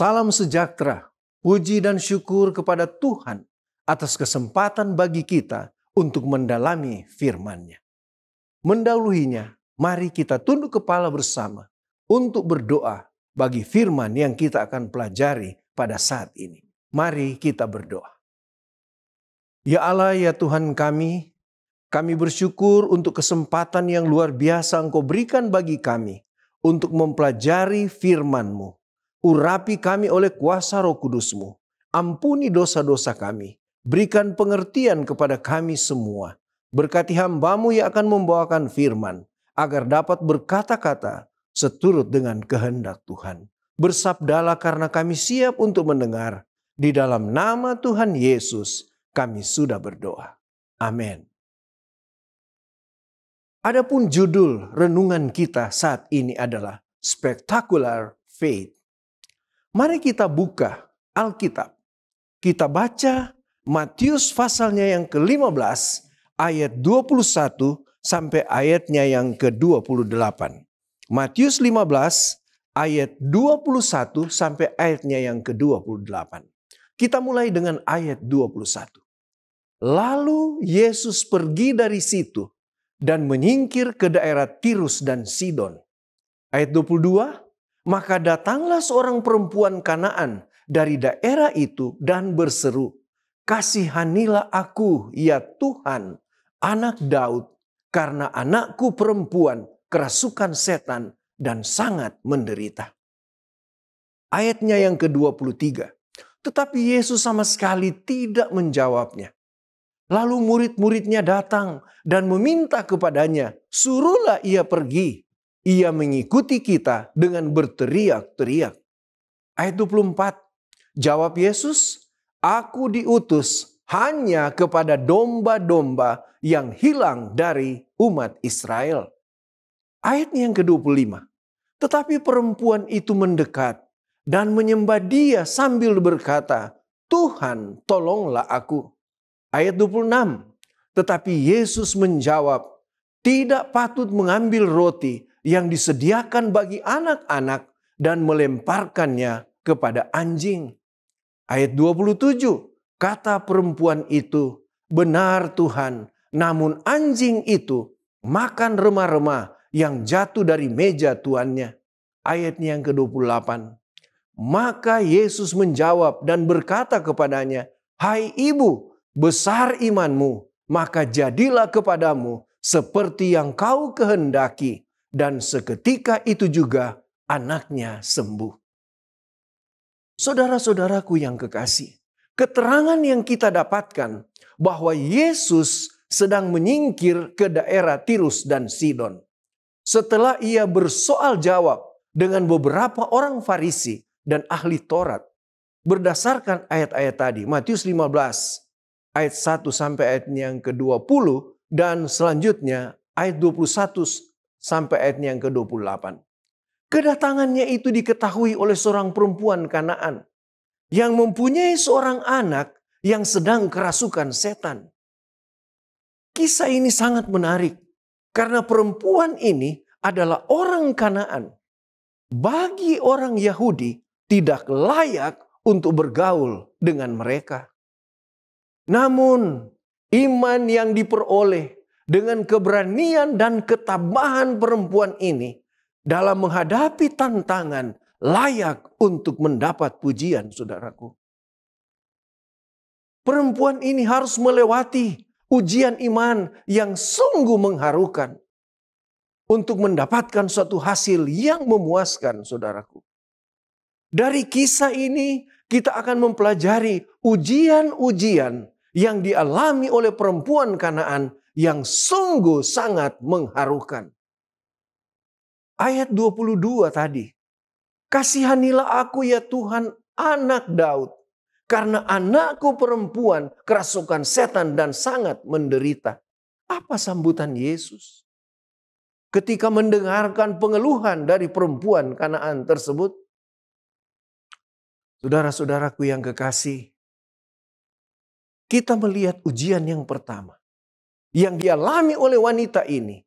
Salam sejahtera, puji dan syukur kepada Tuhan atas kesempatan bagi kita untuk mendalami firman-Nya. Mendahuluinya, mari kita tunduk kepala bersama untuk berdoa bagi firman yang kita akan pelajari pada saat ini. Mari kita berdoa. Ya Allah, ya Tuhan kami, kami bersyukur untuk kesempatan yang luar biasa Engkau berikan bagi kami untuk mempelajari firman-Mu urapi kami oleh kuasa roh kudusmu. Ampuni dosa-dosa kami. Berikan pengertian kepada kami semua. Berkati hambamu yang akan membawakan firman. Agar dapat berkata-kata seturut dengan kehendak Tuhan. Bersabdalah karena kami siap untuk mendengar. Di dalam nama Tuhan Yesus kami sudah berdoa. Amin. Adapun judul renungan kita saat ini adalah Spectacular Faith. Mari kita buka Alkitab. Kita baca Matius pasalnya yang ke-15 ayat 21 sampai ayatnya yang ke-28. Matius 15 ayat 21 sampai ayatnya yang ke-28. Kita mulai dengan ayat 21. Lalu Yesus pergi dari situ dan menyingkir ke daerah Tirus dan Sidon. Ayat 22, maka datanglah seorang perempuan Kanaan dari daerah itu dan berseru, "Kasihanilah aku, ya Tuhan, anak Daud, karena anakku perempuan kerasukan setan dan sangat menderita." Ayatnya yang ke-23. Tetapi Yesus sama sekali tidak menjawabnya. Lalu murid-muridnya datang dan meminta kepadanya, "Suruhlah ia pergi ia mengikuti kita dengan berteriak-teriak. Ayat 24. Jawab Yesus, "Aku diutus hanya kepada domba-domba yang hilang dari umat Israel." Ayat yang ke-25. Tetapi perempuan itu mendekat dan menyembah dia sambil berkata, Tuhan tolonglah aku. Ayat 26. Tetapi Yesus menjawab, tidak patut mengambil roti yang disediakan bagi anak-anak dan melemparkannya kepada anjing. Ayat 27, kata perempuan itu, benar Tuhan, namun anjing itu makan remah-remah yang jatuh dari meja tuannya. Ayatnya yang ke-28. Maka Yesus menjawab dan berkata kepadanya, Hai ibu, besar imanmu, maka jadilah kepadamu seperti yang kau kehendaki dan seketika itu juga anaknya sembuh. Saudara-saudaraku yang kekasih, keterangan yang kita dapatkan bahwa Yesus sedang menyingkir ke daerah Tirus dan Sidon. Setelah ia bersoal jawab dengan beberapa orang Farisi dan ahli Taurat berdasarkan ayat-ayat tadi Matius 15 ayat 1 sampai ayat yang ke-20 dan selanjutnya ayat 21 sampai ayatnya yang ke-28. Kedatangannya itu diketahui oleh seorang perempuan Kanaan yang mempunyai seorang anak yang sedang kerasukan setan. Kisah ini sangat menarik karena perempuan ini adalah orang Kanaan. Bagi orang Yahudi tidak layak untuk bergaul dengan mereka. Namun iman yang diperoleh dengan keberanian dan ketabahan perempuan ini dalam menghadapi tantangan layak untuk mendapat pujian saudaraku. Perempuan ini harus melewati ujian iman yang sungguh mengharukan untuk mendapatkan suatu hasil yang memuaskan saudaraku. Dari kisah ini kita akan mempelajari ujian-ujian yang dialami oleh perempuan Kanaan yang sungguh sangat mengharukan. Ayat 22 tadi. Kasihanilah aku ya Tuhan anak Daud. Karena anakku perempuan kerasukan setan dan sangat menderita. Apa sambutan Yesus? Ketika mendengarkan pengeluhan dari perempuan kanaan tersebut. Saudara-saudaraku yang kekasih. Kita melihat ujian yang pertama yang dialami oleh wanita ini,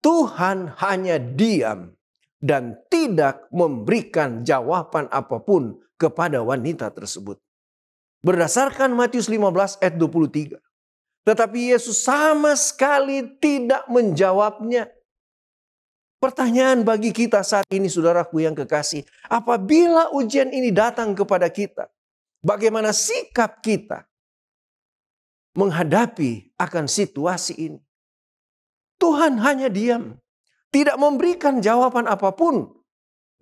Tuhan hanya diam dan tidak memberikan jawaban apapun kepada wanita tersebut. Berdasarkan Matius 15 ayat 23. Tetapi Yesus sama sekali tidak menjawabnya. Pertanyaan bagi kita saat ini saudaraku yang kekasih. Apabila ujian ini datang kepada kita. Bagaimana sikap kita? menghadapi akan situasi ini. Tuhan hanya diam, tidak memberikan jawaban apapun.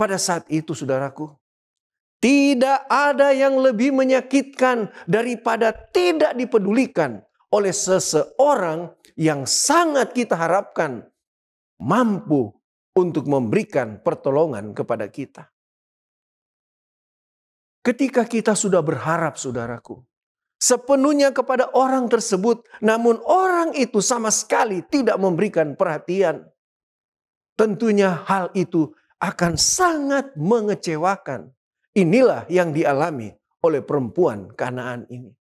Pada saat itu, saudaraku, tidak ada yang lebih menyakitkan daripada tidak dipedulikan oleh seseorang yang sangat kita harapkan mampu untuk memberikan pertolongan kepada kita. Ketika kita sudah berharap, saudaraku, sepenuhnya kepada orang tersebut, namun orang itu sama sekali tidak memberikan perhatian. Tentunya hal itu akan sangat mengecewakan. Inilah yang dialami oleh perempuan Kanaan ini.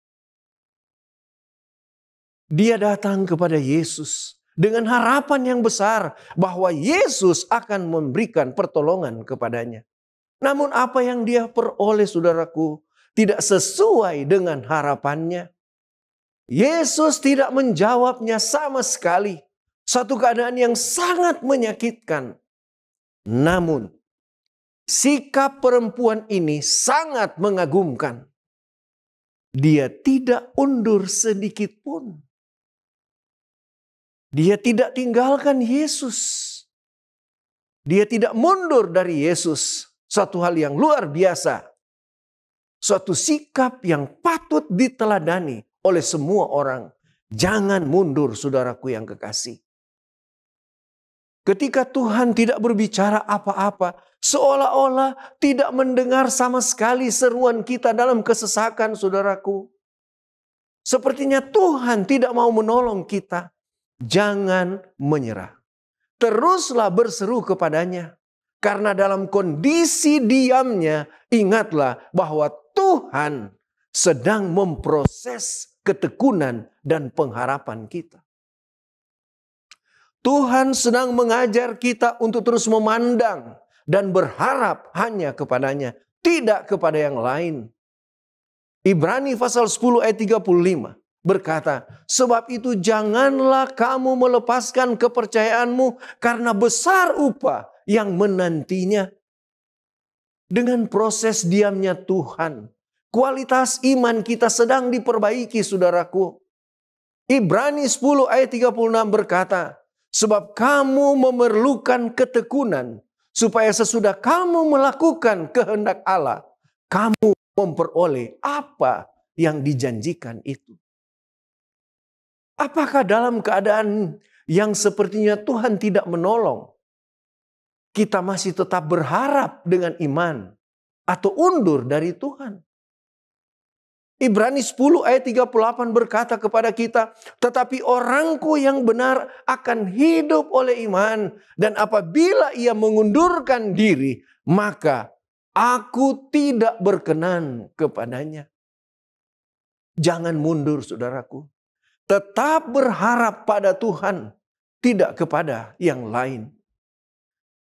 Dia datang kepada Yesus dengan harapan yang besar bahwa Yesus akan memberikan pertolongan kepadanya. Namun apa yang dia peroleh saudaraku tidak sesuai dengan harapannya. Yesus tidak menjawabnya sama sekali. Satu keadaan yang sangat menyakitkan. Namun, sikap perempuan ini sangat mengagumkan. Dia tidak undur sedikit pun. Dia tidak tinggalkan Yesus. Dia tidak mundur dari Yesus. Satu hal yang luar biasa suatu sikap yang patut diteladani oleh semua orang. Jangan mundur, saudaraku yang kekasih. Ketika Tuhan tidak berbicara apa-apa, seolah-olah tidak mendengar sama sekali seruan kita dalam kesesakan, saudaraku. Sepertinya Tuhan tidak mau menolong kita. Jangan menyerah. Teruslah berseru kepadanya. Karena dalam kondisi diamnya, ingatlah bahwa Tuhan sedang memproses ketekunan dan pengharapan kita. Tuhan sedang mengajar kita untuk terus memandang dan berharap hanya kepadanya, tidak kepada yang lain. Ibrani pasal 10 ayat 35 berkata, "Sebab itu janganlah kamu melepaskan kepercayaanmu karena besar upah yang menantinya." dengan proses diamnya Tuhan. Kualitas iman kita sedang diperbaiki saudaraku. Ibrani 10 ayat 36 berkata, Sebab kamu memerlukan ketekunan, supaya sesudah kamu melakukan kehendak Allah, kamu memperoleh apa yang dijanjikan itu. Apakah dalam keadaan yang sepertinya Tuhan tidak menolong, kita masih tetap berharap dengan iman atau undur dari Tuhan. Ibrani 10 ayat 38 berkata kepada kita, tetapi orangku yang benar akan hidup oleh iman dan apabila ia mengundurkan diri, maka aku tidak berkenan kepadanya. Jangan mundur saudaraku. Tetap berharap pada Tuhan, tidak kepada yang lain.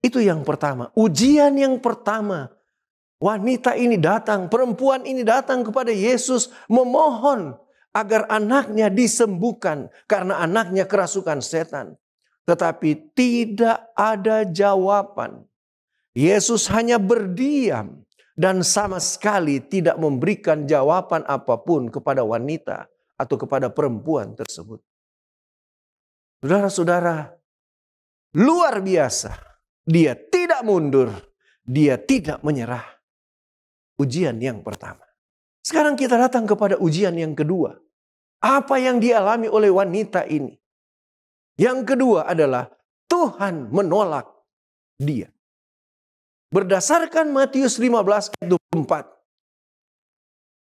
Itu yang pertama. Ujian yang pertama. Wanita ini datang, perempuan ini datang kepada Yesus memohon agar anaknya disembuhkan karena anaknya kerasukan setan. Tetapi tidak ada jawaban. Yesus hanya berdiam dan sama sekali tidak memberikan jawaban apapun kepada wanita atau kepada perempuan tersebut. Saudara-saudara, luar biasa dia tidak mundur, dia tidak menyerah. Ujian yang pertama. Sekarang kita datang kepada ujian yang kedua. Apa yang dialami oleh wanita ini? Yang kedua adalah Tuhan menolak dia. Berdasarkan Matius 15 ayat 24.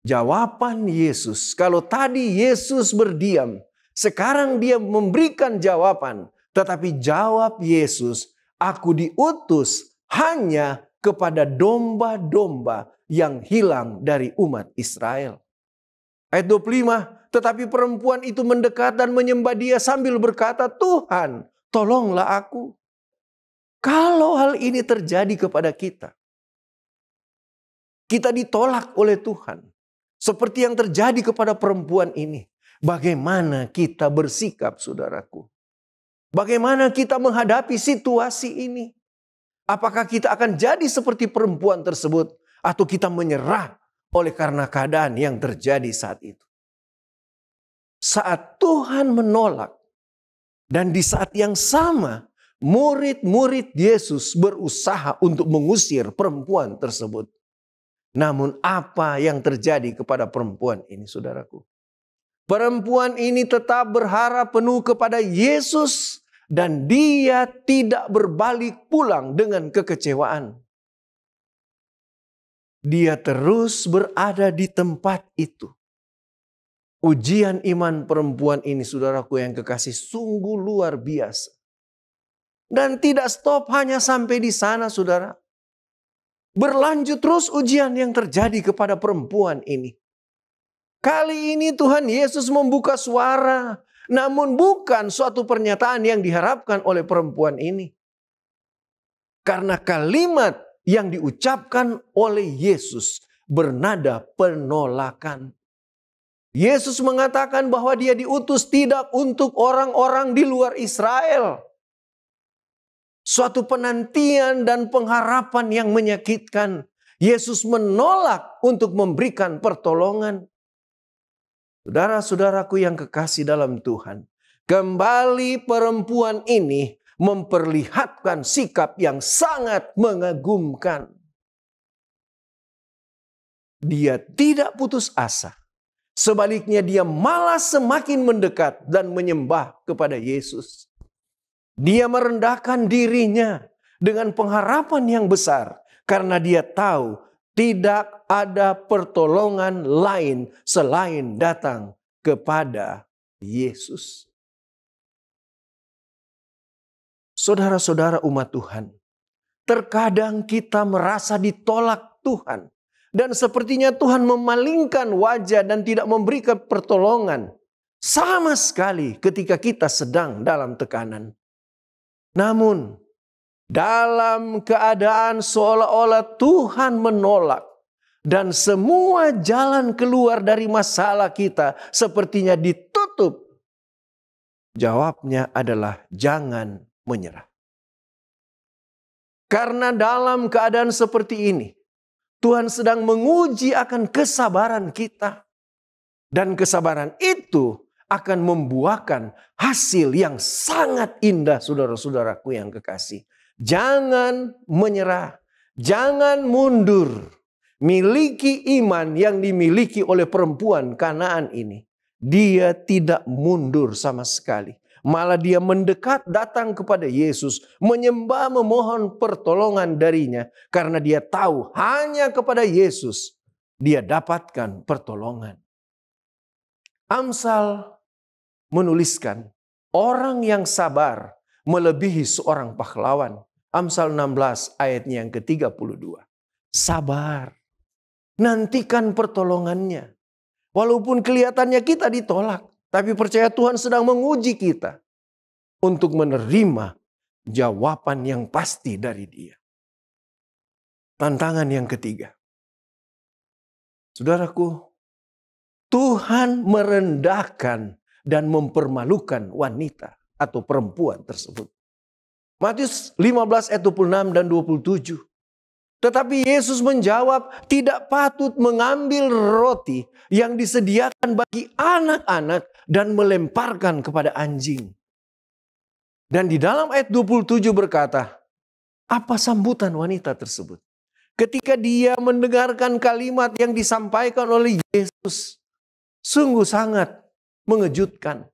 Jawaban Yesus, kalau tadi Yesus berdiam, sekarang dia memberikan jawaban, tetapi jawab Yesus Aku diutus hanya kepada domba-domba yang hilang dari umat Israel. Ayat 25, tetapi perempuan itu mendekat dan menyembah dia sambil berkata, Tuhan tolonglah aku. Kalau hal ini terjadi kepada kita, kita ditolak oleh Tuhan. Seperti yang terjadi kepada perempuan ini. Bagaimana kita bersikap saudaraku? Bagaimana kita menghadapi situasi ini? Apakah kita akan jadi seperti perempuan tersebut, atau kita menyerah oleh karena keadaan yang terjadi saat itu? Saat Tuhan menolak, dan di saat yang sama murid-murid Yesus berusaha untuk mengusir perempuan tersebut. Namun, apa yang terjadi kepada perempuan ini, saudaraku? Perempuan ini tetap berharap penuh kepada Yesus dan dia tidak berbalik pulang dengan kekecewaan. Dia terus berada di tempat itu. Ujian iman perempuan ini, saudaraku yang kekasih, sungguh luar biasa. Dan tidak stop hanya sampai di sana, saudara. Berlanjut terus ujian yang terjadi kepada perempuan ini. Kali ini Tuhan Yesus membuka suara namun bukan suatu pernyataan yang diharapkan oleh perempuan ini. Karena kalimat yang diucapkan oleh Yesus bernada penolakan. Yesus mengatakan bahwa dia diutus tidak untuk orang-orang di luar Israel. Suatu penantian dan pengharapan yang menyakitkan. Yesus menolak untuk memberikan pertolongan. Saudara-saudaraku yang kekasih dalam Tuhan, kembali perempuan ini memperlihatkan sikap yang sangat mengagumkan. Dia tidak putus asa. Sebaliknya dia malah semakin mendekat dan menyembah kepada Yesus. Dia merendahkan dirinya dengan pengharapan yang besar karena dia tahu tidak ada pertolongan lain selain datang kepada Yesus. Saudara-saudara umat Tuhan, terkadang kita merasa ditolak Tuhan dan sepertinya Tuhan memalingkan wajah dan tidak memberikan pertolongan sama sekali ketika kita sedang dalam tekanan. Namun, dalam keadaan seolah-olah Tuhan menolak dan semua jalan keluar dari masalah kita sepertinya ditutup. Jawabnya adalah jangan menyerah. Karena dalam keadaan seperti ini, Tuhan sedang menguji akan kesabaran kita. Dan kesabaran itu akan membuahkan hasil yang sangat indah saudara-saudaraku yang kekasih. Jangan menyerah, jangan mundur. Miliki iman yang dimiliki oleh perempuan Kanaan ini. Dia tidak mundur sama sekali. Malah dia mendekat datang kepada Yesus, menyembah memohon pertolongan darinya karena dia tahu hanya kepada Yesus dia dapatkan pertolongan. Amsal menuliskan, orang yang sabar melebihi seorang pahlawan. Amsal 16 ayatnya yang ke-32. Sabar. Nantikan pertolongannya. Walaupun kelihatannya kita ditolak. Tapi percaya Tuhan sedang menguji kita. Untuk menerima jawaban yang pasti dari dia. Tantangan yang ketiga. Saudaraku, Tuhan merendahkan dan mempermalukan wanita atau perempuan tersebut. Matius 15 ayat 26 dan 27. Tetapi Yesus menjawab, tidak patut mengambil roti yang disediakan bagi anak-anak dan melemparkan kepada anjing. Dan di dalam ayat 27 berkata, apa sambutan wanita tersebut? Ketika dia mendengarkan kalimat yang disampaikan oleh Yesus, sungguh sangat mengejutkan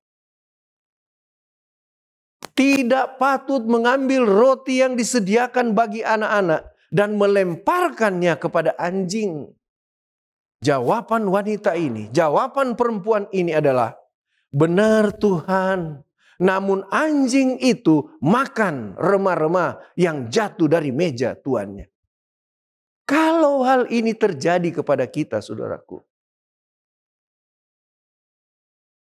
tidak patut mengambil roti yang disediakan bagi anak-anak dan melemparkannya kepada anjing. Jawaban wanita ini, jawaban perempuan ini adalah benar Tuhan. Namun anjing itu makan remah-remah yang jatuh dari meja tuannya. Kalau hal ini terjadi kepada kita saudaraku.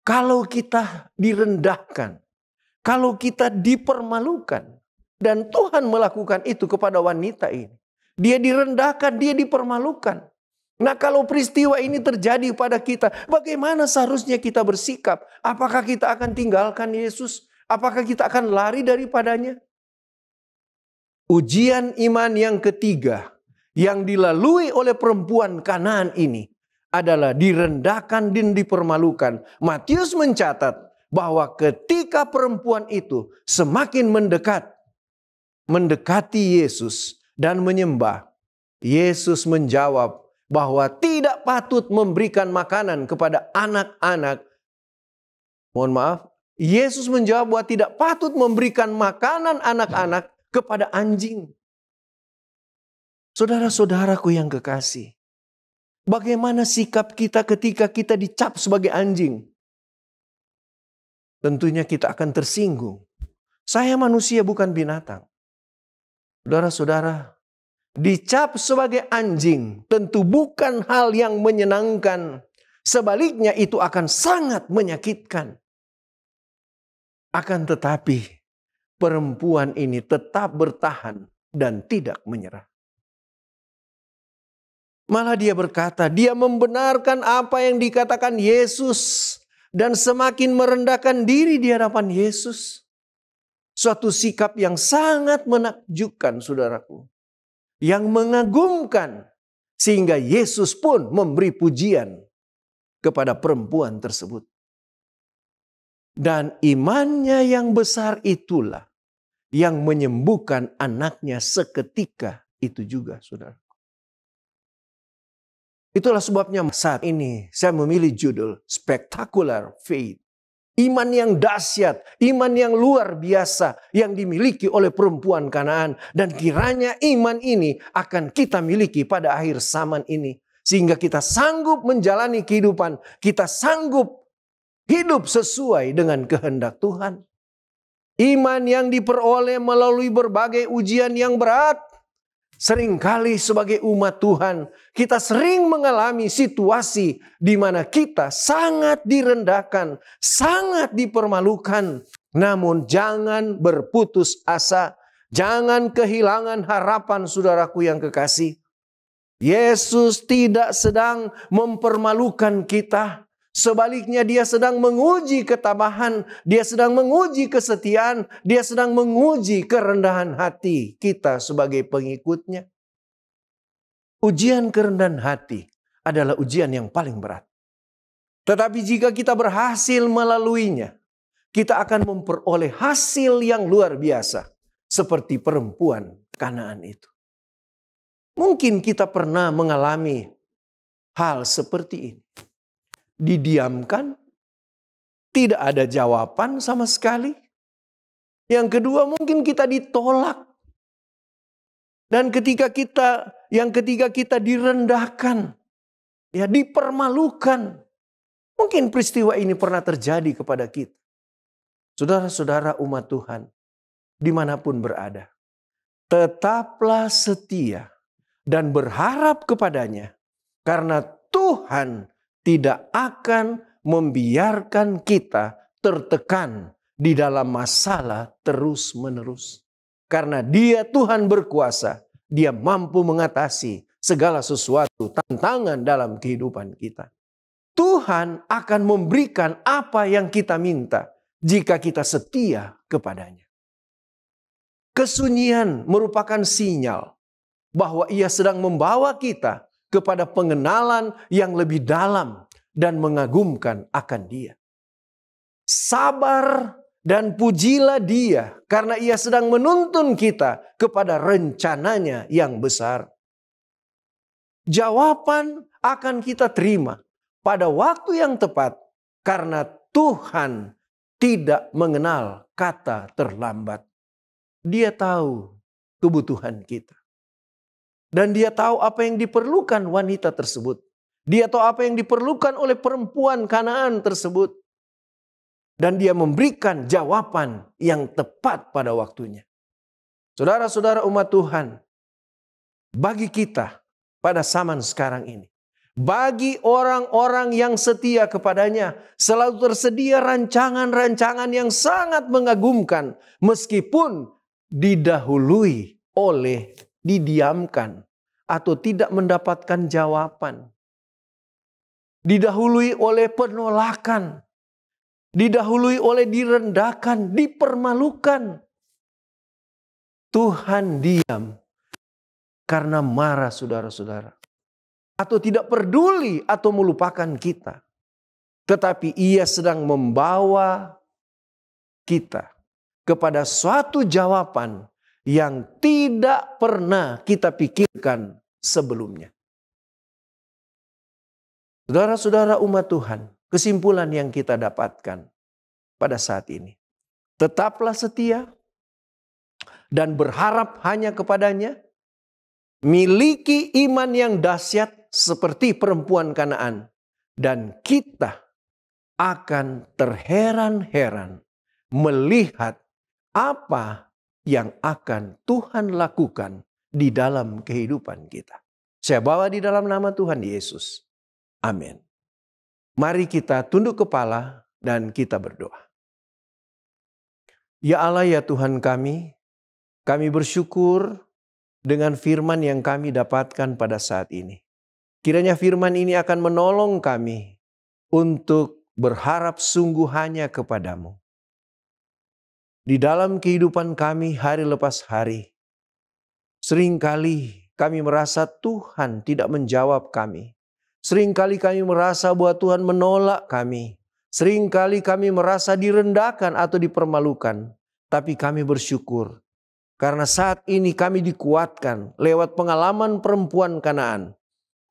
Kalau kita direndahkan, kalau kita dipermalukan dan Tuhan melakukan itu kepada wanita ini, dia direndahkan, dia dipermalukan. Nah, kalau peristiwa ini terjadi pada kita, bagaimana seharusnya kita bersikap? Apakah kita akan tinggalkan Yesus? Apakah kita akan lari daripadanya? Ujian iman yang ketiga yang dilalui oleh perempuan Kanaan ini adalah direndahkan dan dipermalukan. Matius mencatat bahwa ketika perempuan itu semakin mendekat, mendekati Yesus dan menyembah, Yesus menjawab bahwa tidak patut memberikan makanan kepada anak-anak. Mohon maaf, Yesus menjawab bahwa tidak patut memberikan makanan anak-anak kepada anjing. Saudara-saudaraku yang kekasih, bagaimana sikap kita ketika kita dicap sebagai anjing? tentunya kita akan tersinggung. Saya manusia bukan binatang. Saudara-saudara, dicap sebagai anjing tentu bukan hal yang menyenangkan. Sebaliknya itu akan sangat menyakitkan. Akan tetapi perempuan ini tetap bertahan dan tidak menyerah. Malah dia berkata, dia membenarkan apa yang dikatakan Yesus dan semakin merendahkan diri di hadapan Yesus. Suatu sikap yang sangat menakjubkan saudaraku. Yang mengagumkan sehingga Yesus pun memberi pujian kepada perempuan tersebut. Dan imannya yang besar itulah yang menyembuhkan anaknya seketika itu juga saudara. Itulah sebabnya saat ini saya memilih judul Spectacular Faith. Iman yang dahsyat, iman yang luar biasa yang dimiliki oleh perempuan Kanaan dan kiranya iman ini akan kita miliki pada akhir zaman ini sehingga kita sanggup menjalani kehidupan, kita sanggup hidup sesuai dengan kehendak Tuhan. Iman yang diperoleh melalui berbagai ujian yang berat Seringkali sebagai umat Tuhan, kita sering mengalami situasi di mana kita sangat direndahkan, sangat dipermalukan. Namun jangan berputus asa, jangan kehilangan harapan saudaraku yang kekasih. Yesus tidak sedang mempermalukan kita. Sebaliknya dia sedang menguji ketabahan, dia sedang menguji kesetiaan, dia sedang menguji kerendahan hati kita sebagai pengikutnya. Ujian kerendahan hati adalah ujian yang paling berat. Tetapi jika kita berhasil melaluinya, kita akan memperoleh hasil yang luar biasa. Seperti perempuan kanaan itu. Mungkin kita pernah mengalami hal seperti ini didiamkan, tidak ada jawaban sama sekali. Yang kedua mungkin kita ditolak. Dan ketika kita yang ketiga kita direndahkan, ya dipermalukan. Mungkin peristiwa ini pernah terjadi kepada kita. Saudara-saudara umat Tuhan, dimanapun berada, tetaplah setia dan berharap kepadanya. Karena Tuhan tidak akan membiarkan kita tertekan di dalam masalah terus-menerus. Karena dia Tuhan berkuasa, dia mampu mengatasi segala sesuatu tantangan dalam kehidupan kita. Tuhan akan memberikan apa yang kita minta jika kita setia kepadanya. Kesunyian merupakan sinyal bahwa ia sedang membawa kita kepada pengenalan yang lebih dalam dan mengagumkan akan Dia. Sabar dan pujilah Dia karena Ia sedang menuntun kita kepada rencananya yang besar. Jawaban akan kita terima pada waktu yang tepat karena Tuhan tidak mengenal kata terlambat. Dia tahu kebutuhan kita. Dan dia tahu apa yang diperlukan wanita tersebut. Dia tahu apa yang diperlukan oleh perempuan kanaan tersebut. Dan dia memberikan jawaban yang tepat pada waktunya. Saudara-saudara umat Tuhan, bagi kita pada zaman sekarang ini, bagi orang-orang yang setia kepadanya, selalu tersedia rancangan-rancangan yang sangat mengagumkan, meskipun didahului oleh didiamkan atau tidak mendapatkan jawaban. Didahului oleh penolakan, didahului oleh direndahkan, dipermalukan. Tuhan diam karena marah saudara-saudara. Atau tidak peduli atau melupakan kita. Tetapi ia sedang membawa kita kepada suatu jawaban yang tidak pernah kita pikirkan sebelumnya. Saudara-saudara umat Tuhan, kesimpulan yang kita dapatkan pada saat ini. Tetaplah setia dan berharap hanya kepadanya. Miliki iman yang dahsyat seperti perempuan Kanaan. Dan kita akan terheran-heran melihat apa yang akan Tuhan lakukan di dalam kehidupan kita. Saya bawa di dalam nama Tuhan Yesus. Amin. Mari kita tunduk kepala dan kita berdoa. Ya Allah ya Tuhan kami, kami bersyukur dengan firman yang kami dapatkan pada saat ini. Kiranya firman ini akan menolong kami untuk berharap sungguh hanya kepadamu di dalam kehidupan kami hari lepas hari. Seringkali kami merasa Tuhan tidak menjawab kami. Seringkali kami merasa bahwa Tuhan menolak kami. Seringkali kami merasa direndahkan atau dipermalukan. Tapi kami bersyukur karena saat ini kami dikuatkan lewat pengalaman perempuan Kanaan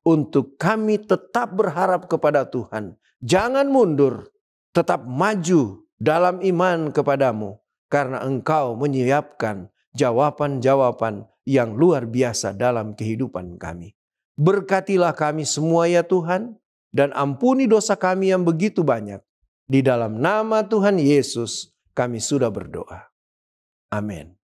untuk kami tetap berharap kepada Tuhan. Jangan mundur, tetap maju dalam iman kepadamu karena engkau menyiapkan jawaban-jawaban yang luar biasa dalam kehidupan kami. Berkatilah kami semua ya Tuhan dan ampuni dosa kami yang begitu banyak. Di dalam nama Tuhan Yesus kami sudah berdoa. Amin.